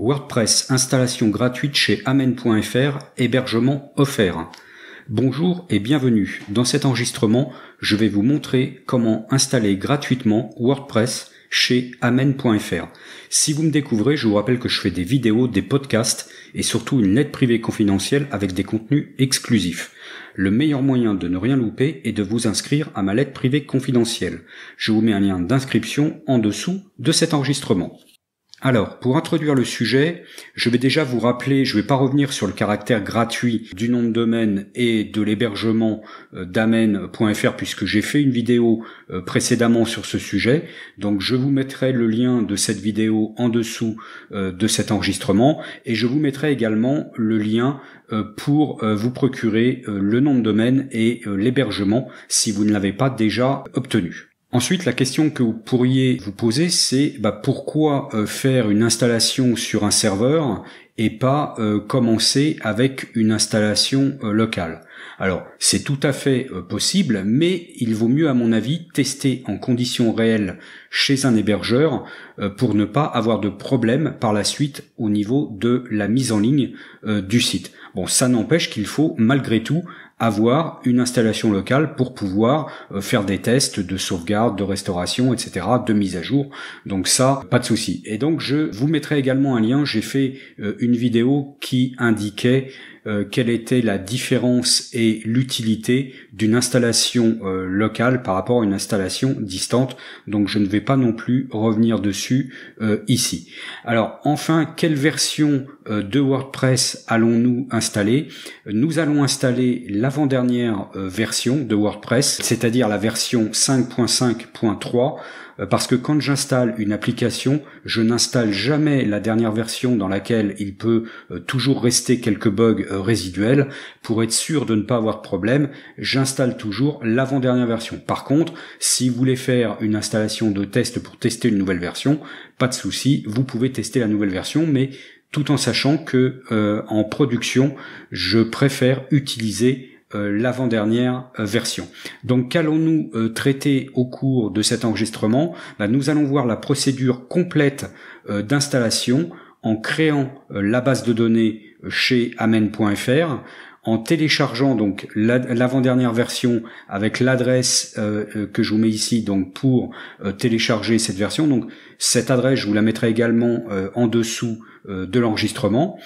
WordPress, installation gratuite chez amen.fr, hébergement offert. Bonjour et bienvenue. Dans cet enregistrement, je vais vous montrer comment installer gratuitement WordPress chez amen.fr. Si vous me découvrez, je vous rappelle que je fais des vidéos, des podcasts et surtout une lettre privée confidentielle avec des contenus exclusifs. Le meilleur moyen de ne rien louper est de vous inscrire à ma lettre privée confidentielle. Je vous mets un lien d'inscription en dessous de cet enregistrement. Alors, pour introduire le sujet, je vais déjà vous rappeler, je ne vais pas revenir sur le caractère gratuit du nom de domaine et de l'hébergement euh, d'amen.fr puisque j'ai fait une vidéo euh, précédemment sur ce sujet. Donc je vous mettrai le lien de cette vidéo en dessous euh, de cet enregistrement et je vous mettrai également le lien pour vous procurer le nom de domaine et l'hébergement si vous ne l'avez pas déjà obtenu. Ensuite, la question que vous pourriez vous poser, c'est bah, pourquoi euh, faire une installation sur un serveur et pas euh, commencer avec une installation euh, locale Alors, c'est tout à fait possible, mais il vaut mieux, à mon avis, tester en conditions réelles chez un hébergeur pour ne pas avoir de problème par la suite au niveau de la mise en ligne du site. Bon, ça n'empêche qu'il faut malgré tout avoir une installation locale pour pouvoir euh, faire des tests de sauvegarde, de restauration, etc., de mise à jour. Donc ça, pas de souci. Et donc je vous mettrai également un lien. J'ai fait euh, une vidéo qui indiquait euh, quelle était la différence et l'utilité d'une installation euh, locale par rapport à une installation distante. Donc je ne vais pas non plus revenir dessus euh, ici. Alors enfin, quelle version de WordPress allons-nous installer Nous allons installer l'avant-dernière version de WordPress, c'est-à-dire la version 5.5.3 euh, parce que quand j'installe une application, je n'installe jamais la dernière version dans laquelle il peut euh, toujours rester quelques bugs euh, résiduels. Pour être sûr de ne pas avoir de problème, j'installe toujours l'avant-dernière version. Par contre, si vous voulez faire une installation de test pour tester une nouvelle version, pas de souci, vous pouvez tester la nouvelle version, mais tout en sachant que en production, je préfère utiliser euh, l'avant-dernière euh, version. Donc qu'allons-nous euh, traiter au cours de cet enregistrement bah, Nous allons voir la procédure complète d'installation en créant la base de données chez amen.fr, en téléchargeant donc l'avant-dernière version avec l'adresse que je vous mets ici donc pour télécharger cette version. Donc cette adresse, je vous la mettrai également en dessous de l'enregistrement.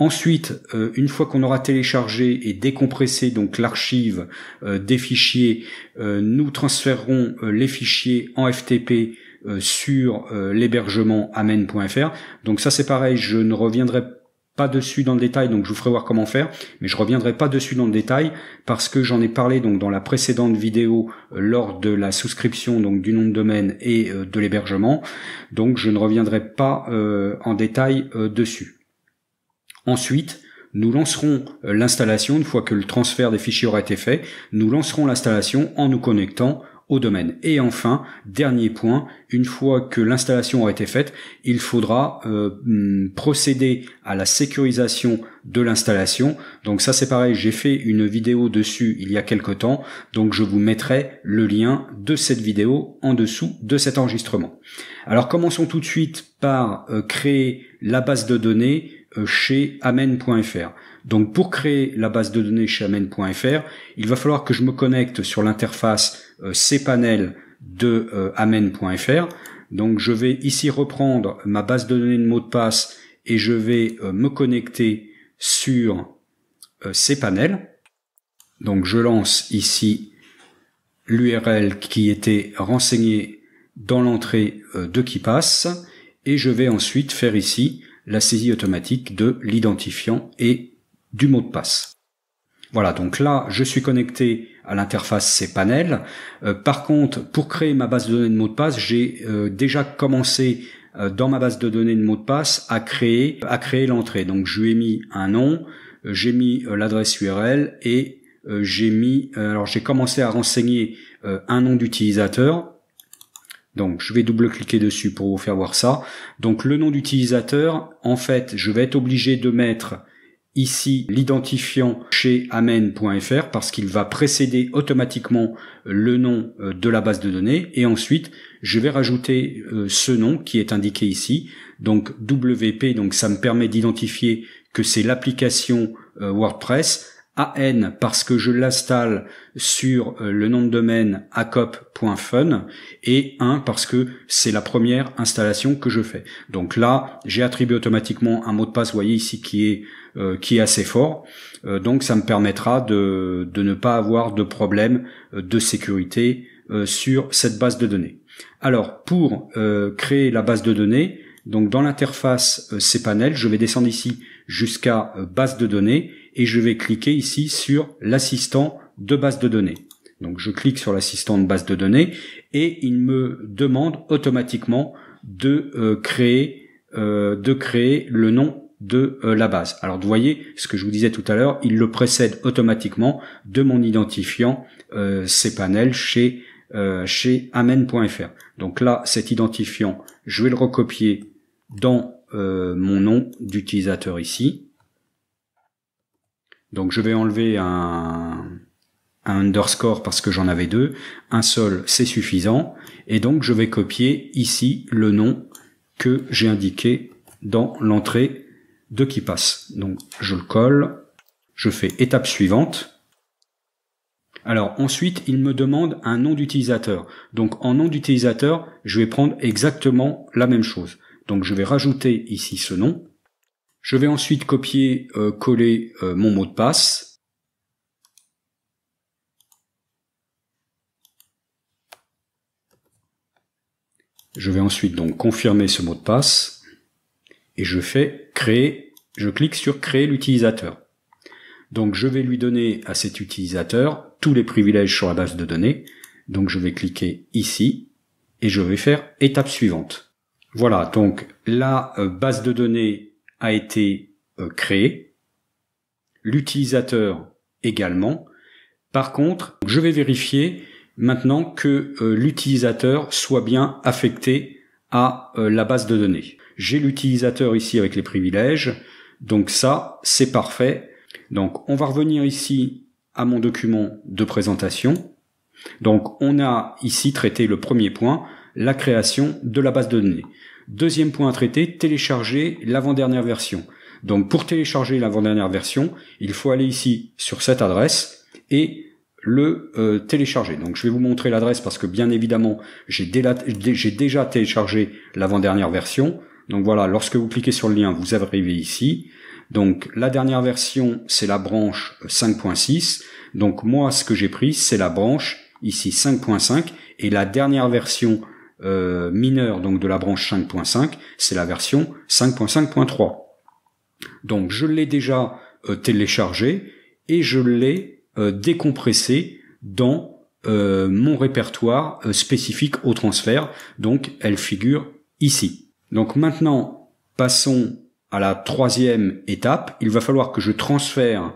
Ensuite, euh, une fois qu'on aura téléchargé et décompressé donc l'archive euh, des fichiers, euh, nous transférerons les fichiers en FTP sur l'hébergement amen.fr. Donc ça c'est pareil, je ne reviendrai pas dessus dans le détail, donc je vous ferai voir comment faire, mais je reviendrai pas dessus dans le détail parce que j'en ai parlé donc dans la précédente vidéo lors de la souscription donc du nom de domaine et de l'hébergement, donc je ne reviendrai pas en détail dessus. Ensuite, nous lancerons euh, l'installation, une fois que le transfert des fichiers aura été fait, nous lancerons l'installation en nous connectant au domaine. Et enfin, dernier point, une fois que l'installation aura été faite, il faudra euh, hmm, procéder à la sécurisation de l'installation. Donc ça c'est pareil, j'ai fait une vidéo dessus il y a quelque temps, donc je vous mettrai le lien de cette vidéo en dessous de cet enregistrement. Alors commençons tout de suite par euh, créer la base de données euh, chez amen.fr. Donc pour créer la base de données chez amen.fr, il va falloir que je me connecte sur l'interface euh, cPanel de euh, amen.fr. Donc je vais ici reprendre ma base de données de mot de passe et je vais me connecter sur cPanel. Donc je lance ici l'URL qui était renseignée dans l'entrée de qui passe et je vais ensuite faire ici la saisie automatique de l'identifiant et du mot de passe. Voilà, donc là, je suis connecté à l'interface cPanel. Euh, par contre, pour créer ma base de données de mot de passe, j'ai euh, déjà commencé euh, dans ma base de données de mot de passe à créer, à créer l'entrée. Donc, je lui ai mis un nom, j'ai mis l'adresse URL et j'ai mis, alors j'ai commencé à renseigner un nom d'utilisateur donc je vais double-cliquer dessus pour vous faire voir ça. Donc le nom d'utilisateur, en fait, je vais être obligé de mettre ici l'identifiant chez amen.fr parce qu'il va précéder automatiquement le nom euh, de la base de données et ensuite je vais rajouter euh, ce nom qui est indiqué ici donc WP donc ça me permet d'identifier que c'est l'application euh, WordPress AN parce que je l'installe sur euh, le nom de domaine acop.fun et 1 parce que c'est la première installation que je fais. Donc là, j'ai attribué automatiquement un mot de passe, vous voyez ici, qui est, euh, qui est assez fort. Euh, donc ça me permettra de, de, ne pas avoir de problème de sécurité sur cette base de données. Alors pour créer la base de données, donc dans l'interface cPanel, je vais descendre ici jusqu'à base de données et je vais cliquer ici sur l'assistant de base de données. Donc je clique sur l'assistant de base de données et il me demande automatiquement de euh, créer euh, de créer le nom de euh, la base. Alors vous voyez ce que je vous disais tout à l'heure, il le précède automatiquement de mon identifiant euh, cPanel chez chez amen.fr. Donc là, cet identifiant, je vais le recopier dans mon nom d'utilisateur ici donc je vais enlever un, underscore parce que j'en avais deux. Un seul, c'est suffisant. Et donc je vais copier ici le nom que j'ai indiqué dans l'entrée de qui passe. Donc je le colle, je fais étape suivante. Alors ensuite, il me demande un nom d'utilisateur. Donc en nom d'utilisateur, je vais prendre exactement la même chose. Donc je vais rajouter ici ce nom je vais ensuite copier, euh, coller euh, mon mot de passe. Je vais ensuite donc confirmer ce mot de passe et je fais créer, je clique sur créer l'utilisateur. Donc je vais lui donner à cet utilisateur tous les privilèges sur la base de données. Donc je vais cliquer ici et je vais faire étape suivante. Voilà, donc la euh, base de données a été euh, créé, l'utilisateur également. Par contre, je vais vérifier maintenant que euh, l'utilisateur soit bien affecté à euh, la base de données. J'ai l'utilisateur ici avec les privilèges, donc ça, c'est parfait. Donc on va revenir ici à mon document de présentation. Donc on a ici traité le premier point, la création de la base de données. Deuxième point à traiter, télécharger l'avant-dernière version. Donc pour télécharger l'avant-dernière version, il faut aller ici sur cette adresse et le euh, télécharger. Donc je vais vous montrer l'adresse parce que bien évidemment j'ai déjà téléchargé l'avant-dernière version. Donc voilà, lorsque vous cliquez sur le lien, vous arrivez ici. Donc la dernière version, c'est la branche 5.6. Donc moi, ce que j'ai pris, c'est la branche ici 5.5 et la dernière version euh, mineur donc de la branche 5.5, c'est la version 5.5.3. Donc je l'ai déjà euh, téléchargé et je l'ai euh, décompressé dans mon répertoire spécifique au transfert. Donc elle figure ici. Donc maintenant passons à la troisième étape. Il va falloir que je transfère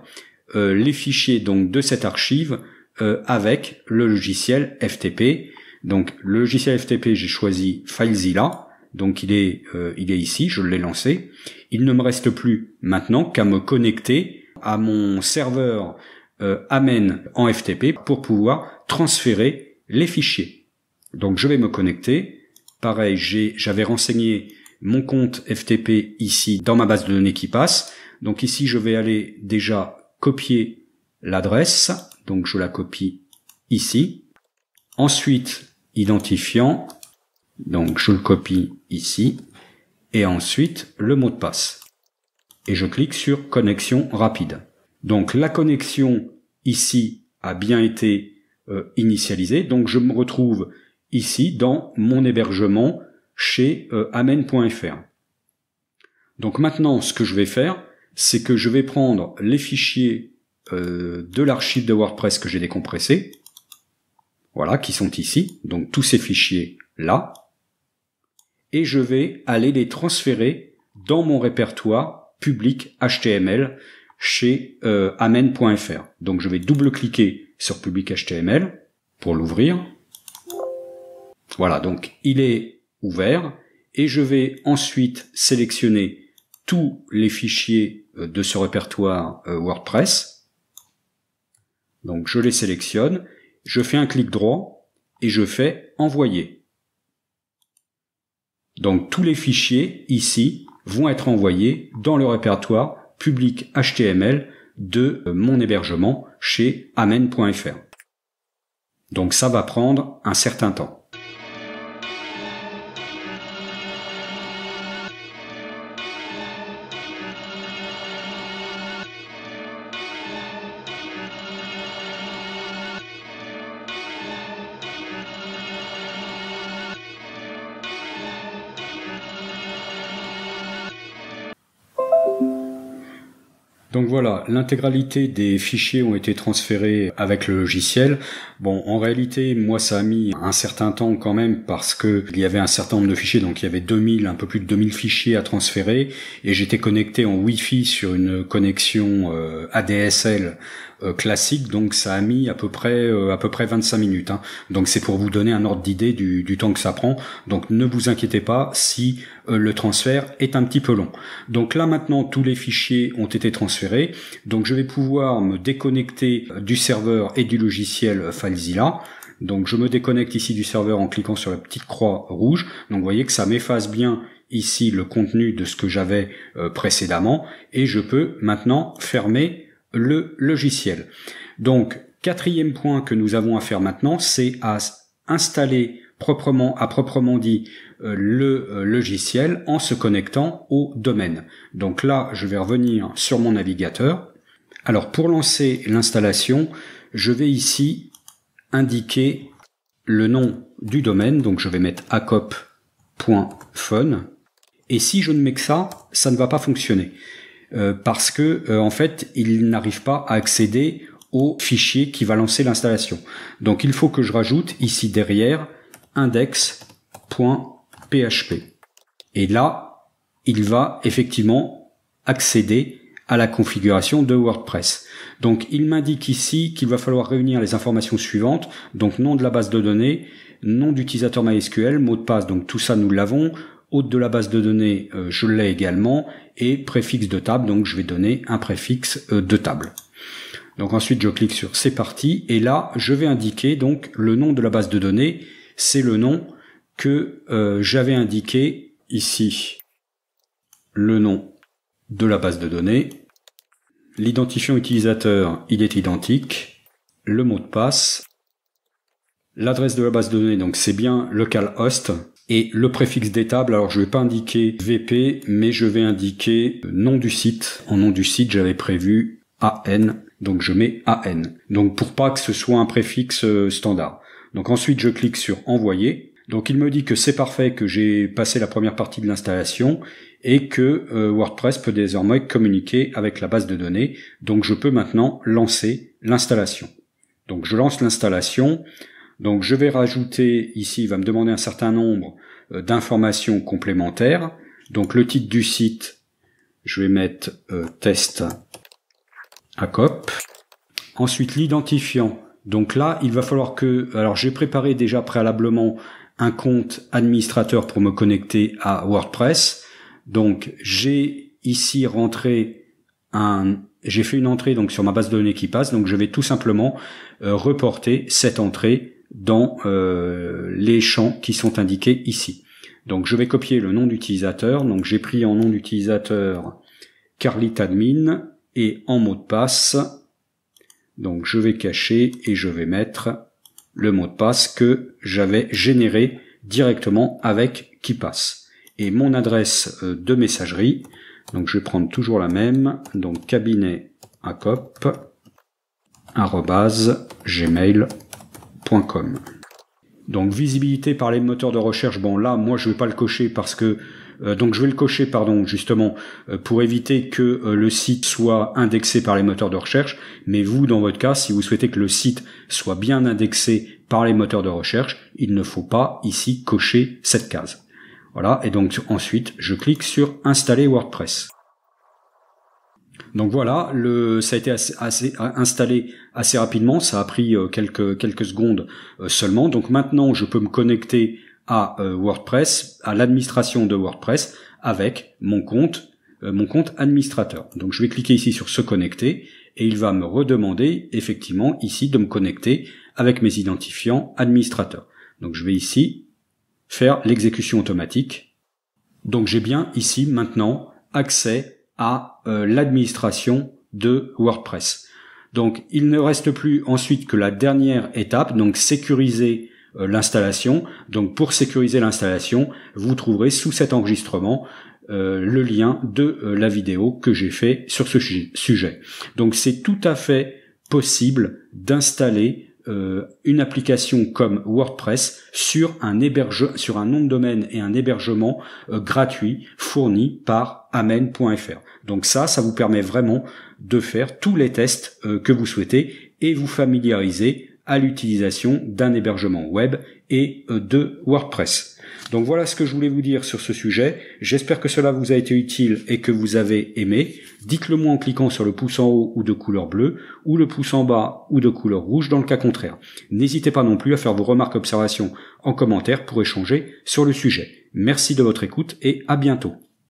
les fichiers donc de cette archive avec le logiciel FTP donc le logiciel FTP, j'ai choisi FileZilla. Donc il est, euh, il est ici, je l'ai lancé. Il ne me reste plus maintenant qu'à me connecter à mon serveur euh, Amen en FTP pour pouvoir transférer les fichiers. Donc je vais me connecter. Pareil, j'avais renseigné mon compte FTP ici dans ma base de données qui passe. Donc ici, je vais aller déjà copier l'adresse. Donc je la copie ici. Ensuite, identifiant. Donc je le copie ici et ensuite le mot de passe. Et je clique sur connexion rapide. Donc la connexion ici a bien été euh, initialisée. Donc je me retrouve ici dans mon hébergement chez euh, amen.fr. Donc maintenant ce que je vais faire, c'est que je vais prendre les fichiers euh, de l'archive de WordPress que j'ai décompressé, voilà, qui sont ici, donc tous ces fichiers là, et je vais aller les transférer dans mon répertoire public HTML chez euh, amen.fr. Donc je vais double-cliquer sur public HTML pour l'ouvrir. Voilà, donc il est ouvert et je vais ensuite sélectionner tous les fichiers euh, de ce répertoire euh, WordPress. Donc je les sélectionne je fais un clic droit et je fais envoyer. Donc tous les fichiers ici vont être envoyés dans le répertoire public HTML de mon hébergement chez amen.fr. Donc ça va prendre un certain temps. Donc voilà, l'intégralité des fichiers ont été transférés avec le logiciel. Bon, en réalité, moi, ça a mis un certain temps quand même parce qu'il y avait un certain nombre de fichiers, donc il y avait 2000, un peu plus de 2000 fichiers à transférer et j'étais connecté en Wi-Fi sur une connexion euh, ADSL euh, classique, donc ça a mis à peu près euh, à peu près 25 minutes. Hein. Donc c'est pour vous donner un ordre d'idée du, du, temps que ça prend. Donc ne vous inquiétez pas si euh, le transfert est un petit peu long. Donc là maintenant tous les fichiers ont été transférés. Donc je vais pouvoir me déconnecter du serveur et du logiciel FileZilla. Donc je me déconnecte ici du serveur en cliquant sur la petite croix rouge. Donc vous voyez que ça m'efface bien ici le contenu de ce que j'avais précédemment et je peux maintenant fermer le logiciel. Donc, quatrième point que nous avons à faire maintenant, c'est à installer proprement, à proprement dit, euh, le euh, logiciel en se connectant au domaine. Donc là, je vais revenir sur mon navigateur. Alors, pour lancer l'installation, je vais ici indiquer le nom du domaine, donc je vais mettre acop.fun. Et si je ne mets que ça, ça ne va pas fonctionner. Euh, parce que euh, en fait, il n'arrive pas à accéder au fichier qui va lancer l'installation. Donc il faut que je rajoute ici derrière index.php. Et là, il va effectivement accéder à la configuration de WordPress. Donc il m'indique ici qu'il va falloir réunir les informations suivantes, donc nom de la base de données, nom d'utilisateur MySQL, mot de passe, donc tout ça nous l'avons, Hôte de la base de données, euh, je l'ai également. Et préfixe de table, donc je vais donner un préfixe euh, de table. Donc ensuite, je clique sur C'est parti. Et là, je vais indiquer donc le nom de la base de données. C'est le nom que euh, j'avais indiqué ici. Le nom de la base de données. L'identifiant utilisateur, il est identique. Le mot de passe. L'adresse de la base de données, donc c'est bien localhost et le préfixe des tables, alors je ne vais pas indiquer VP, mais je vais indiquer euh, nom du site. En nom du site, j'avais prévu AN, donc je mets AN. Donc pour pas que ce soit un préfixe euh, standard. Donc ensuite, je clique sur envoyer. Donc il me dit que c'est parfait, que j'ai passé la première partie de l'installation et que euh, WordPress peut désormais communiquer avec la base de données. Donc je peux maintenant lancer l'installation. Donc je lance l'installation. Donc je vais rajouter ici, il va me demander un certain nombre euh, d'informations complémentaires. Donc le titre du site, je vais mettre euh, test ACOP. Ensuite l'identifiant. Donc là, il va falloir que... Alors j'ai préparé déjà préalablement un compte administrateur pour me connecter à WordPress. Donc j'ai ici rentré un... J'ai fait une entrée donc sur ma base de données qui passe, donc je vais tout simplement euh, reporter cette entrée dans euh, les champs qui sont indiqués ici. Donc je vais copier le nom d'utilisateur. Donc j'ai pris en nom d'utilisateur Carlit et en mot de passe. Donc je vais cacher et je vais mettre le mot de passe que j'avais généré directement avec KeePass. Et mon adresse euh, de messagerie, donc je vais prendre toujours la même, donc cabinet acop, gmail donc visibilité par les moteurs de recherche, bon là moi je ne vais pas le cocher parce que euh, donc je vais le cocher pardon justement euh, pour éviter que euh, le site soit indexé par les moteurs de recherche, mais vous dans votre cas si vous souhaitez que le site soit bien indexé par les moteurs de recherche, il ne faut pas ici cocher cette case. Voilà et donc ensuite je clique sur installer WordPress. Donc voilà, ça a été assez, installé assez rapidement, ça a pris euh, quelques, secondes euh, seulement. Donc maintenant, je peux me connecter à euh, WordPress, à l'administration de WordPress avec mon compte, mon compte administrateur. Donc je vais cliquer ici sur se connecter et il va me redemander effectivement ici de me connecter avec mes identifiants administrateurs. Donc je vais ici faire l'exécution automatique. Donc j'ai bien ici maintenant accès à euh, l'administration de WordPress. Donc il ne reste plus ensuite que la dernière étape, donc sécuriser euh, l'installation. Donc pour sécuriser l'installation, vous trouverez sous cet enregistrement euh, le lien de la vidéo que j'ai fait sur ce sujet. Donc c'est tout à fait possible d'installer euh, une application comme WordPress sur un héberge, sur un nom de domaine et un hébergement euh, gratuit fourni par amen.fr. Donc ça, ça vous permet vraiment de faire tous les tests euh, que vous souhaitez et vous familiariser à l'utilisation d'un hébergement web et de WordPress. Donc voilà ce que je voulais vous dire sur ce sujet. J'espère que cela vous a été utile et que vous avez aimé. Dites-le moi en cliquant sur le pouce en haut ou de couleur bleue, ou le pouce en bas ou de couleur rouge dans le cas contraire. N'hésitez pas non plus à faire vos remarques observations en commentaire pour échanger sur le sujet. Merci de votre écoute et à bientôt.